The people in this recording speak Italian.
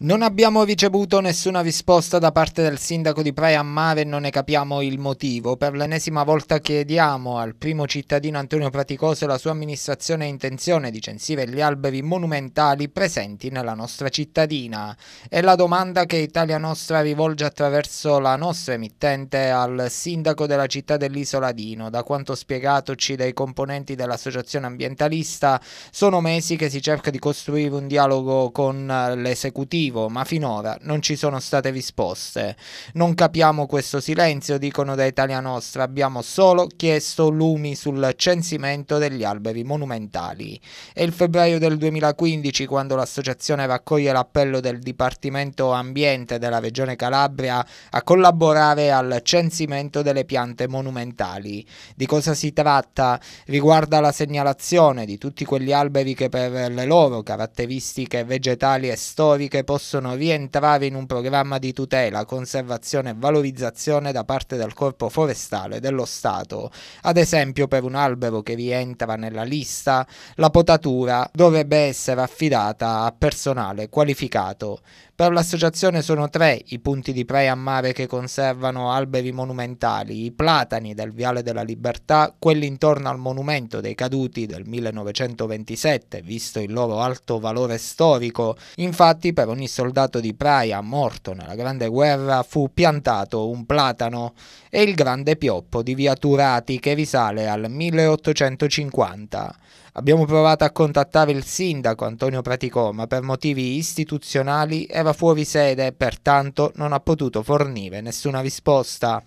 Non abbiamo ricevuto nessuna risposta da parte del sindaco di Praia a Mare e non ne capiamo il motivo. Per l'ennesima volta chiediamo al primo cittadino Antonio Praticoso la sua amministrazione e intenzione di censire gli alberi monumentali presenti nella nostra cittadina. È la domanda che Italia Nostra rivolge attraverso la nostra emittente al sindaco della città dell'isola Dino. Da quanto spiegatoci dai componenti dell'associazione ambientalista, sono mesi che si cerca di costruire un dialogo con eh, l'esecutivo motivo, ma finora non ci sono state risposte. Non capiamo questo silenzio, dicono da Italia Nostra, abbiamo solo chiesto lumi sul censimento degli alberi monumentali. È il febbraio del 2015 quando l'associazione raccoglie l'appello del Dipartimento Ambiente della Regione Calabria a collaborare al censimento delle piante monumentali. Di cosa si tratta? Riguarda la segnalazione di tutti quegli alberi che per le loro caratteristiche vegetali e storiche possono possono rientrare in un programma di tutela, conservazione e valorizzazione da parte del corpo forestale dello Stato. Ad esempio per un albero che rientra nella lista, la potatura dovrebbe essere affidata a personale qualificato. Per l'associazione sono tre i punti di prei a mare che conservano alberi monumentali, i platani del Viale della Libertà, quelli intorno al monumento dei caduti del 1927, visto il loro alto valore storico. Infatti per ogni soldato di Praia morto nella Grande Guerra fu piantato un platano e il grande pioppo di via Turati che risale al 1850. Abbiamo provato a contattare il sindaco Antonio Praticò, ma per motivi istituzionali era fuori sede e pertanto non ha potuto fornire nessuna risposta.